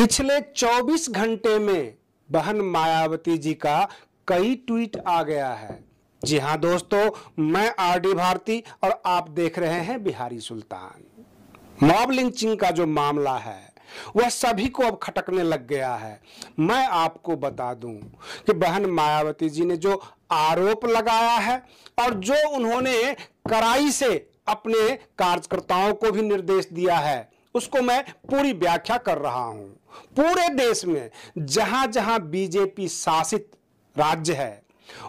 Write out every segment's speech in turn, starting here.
पिछले 24 घंटे में बहन मायावती जी का कई ट्वीट आ गया है जी हाँ दोस्तों मैं आर डी भारती और आप देख रहे हैं बिहारी सुल्तान मॉब लिंचिंग का जो मामला है वह सभी को अब खटकने लग गया है मैं आपको बता दूं कि बहन मायावती जी ने जो आरोप लगाया है और जो उन्होंने कड़ाई से अपने कार्यकर्ताओं को भी निर्देश दिया है उसको मैं पूरी व्याख्या कर रहा हूं पूरे देश में जहां जहां बीजेपी शासित राज्य है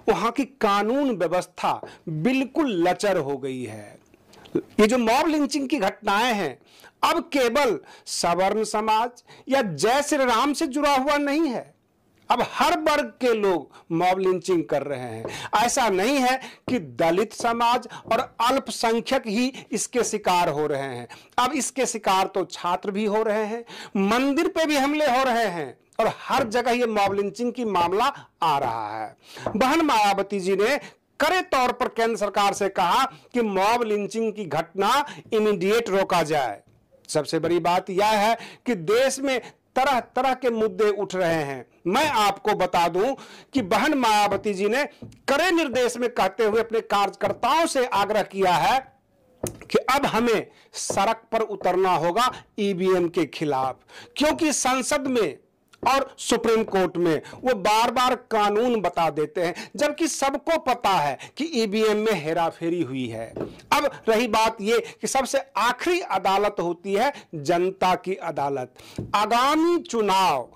वहां की कानून व्यवस्था बिल्कुल लचर हो गई है ये जो मॉब लिंचिंग की घटनाएं हैं अब केवल सवर्ण समाज या जय श्री राम से जुड़ा हुआ नहीं है अब हर वर्ग के लोग मॉब लिंचिंग कर रहे हैं ऐसा नहीं है कि दलित समाज और अल्पसंख्यक ही इसके शिकार हो रहे हैं अब इसके शिकार तो छात्र भी हो रहे हैं मंदिर पे भी हमले हो रहे हैं और हर जगह ये मॉब लिंचिंग की मामला आ रहा है बहन मायावती जी ने कड़े तौर पर केंद्र सरकार से कहा कि मॉब लिंचिंग की घटना इमीडिएट रोका जाए सबसे बड़ी बात यह है कि देश में तरह तरह के मुद्दे उठ रहे हैं मैं आपको बता दूं कि बहन मायावती जी ने कड़े निर्देश में कहते हुए अपने कार्यकर्ताओं से आग्रह किया है कि अब हमें सड़क पर उतरना होगा ईवीएम के खिलाफ क्योंकि संसद में और सुप्रीम कोर्ट में वो बार बार कानून बता देते हैं जबकि सबको पता है कि ईवीएम e में हेराफेरी हुई है अब रही बात ये कि सबसे आखिरी अदालत होती है जनता की अदालत आगामी चुनाव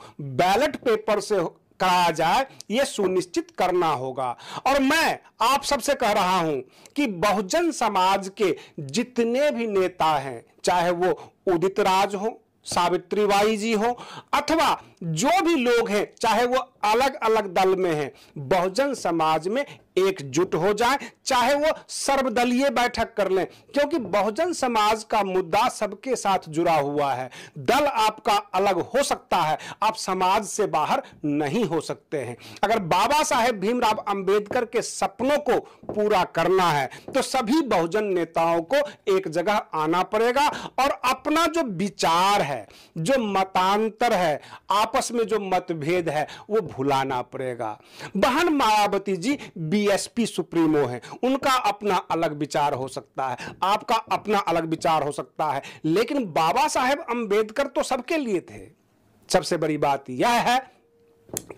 बैलेट पेपर से कराया जाए ये सुनिश्चित करना होगा और मैं आप सबसे कह रहा हूं कि बहुजन समाज के जितने भी नेता हैं चाहे वो उदित राज हों सावित्री बाई जी हो अथवा जो भी लोग हैं चाहे वो अलग अलग दल में हैं बहुजन समाज में एकजुट हो जाए चाहे वो सर्वदलीय बैठक कर लें क्योंकि बहुजन समाज का मुद्दा सबके साथ जुड़ा हुआ है दल आपका अलग हो सकता है आप समाज से बाहर नहीं हो सकते हैं अगर बाबा साहेब भीमराव अंबेडकर के सपनों को पूरा करना है तो सभी बहुजन नेताओं को एक जगह आना पड़ेगा और अपना जो विचार है जो मतांतर है आपस में जो मतभेद है वो भुलाना पड़ेगा बहन Mayawati ji BSP supremo हैं उनका अपना अलग विचार हो सकता है आपका अपना अलग विचार हो सकता है लेकिन बाबा साहेब अंबेडकर तो सबके लिए थे सबसे बड़ी बात यह है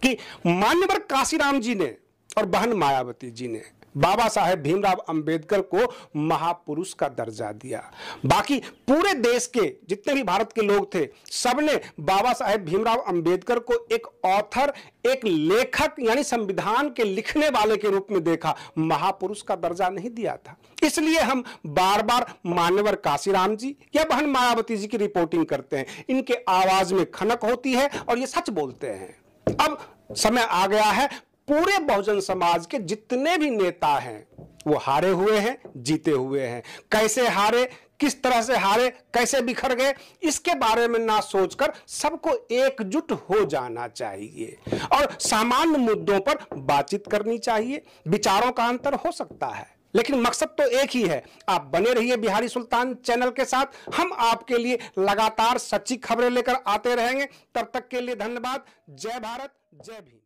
कि मान्यवर काशीराम जी ने और बहन मायावती जी ने बाबा साहेब भीमराव अंबेडकर को महापुरुष का दर्जा दिया बाकी पूरे देश के जितने भी भारत के लोग थे सबने बाबा साहेब भीमराव अंबेडकर को एक ऑथर एक लेखक यानी संविधान के लिखने वाले के रूप में देखा महापुरुष का दर्जा नहीं दिया था इसलिए हम बार बार मान्यवर काशीराम जी या बहन मायावती जी की रिपोर्टिंग करते हैं इनके आवाज में खनक होती है और ये सच बोलते हैं अब समय आ गया है पूरे बहुजन समाज के जितने भी नेता हैं वो हारे हुए हैं जीते हुए हैं कैसे हारे किस तरह से हारे कैसे बिखर गए इसके बारे में ना सोचकर सबको एकजुट हो जाना चाहिए और सामान्य मुद्दों पर बातचीत करनी चाहिए विचारों का अंतर हो सकता है लेकिन मकसद तो एक ही है आप बने रहिए बिहारी सुल्तान चैनल के साथ हम आपके लिए लगातार सच्ची खबरें लेकर आते रहेंगे तब तक के लिए धन्यवाद जय भारत जय भीम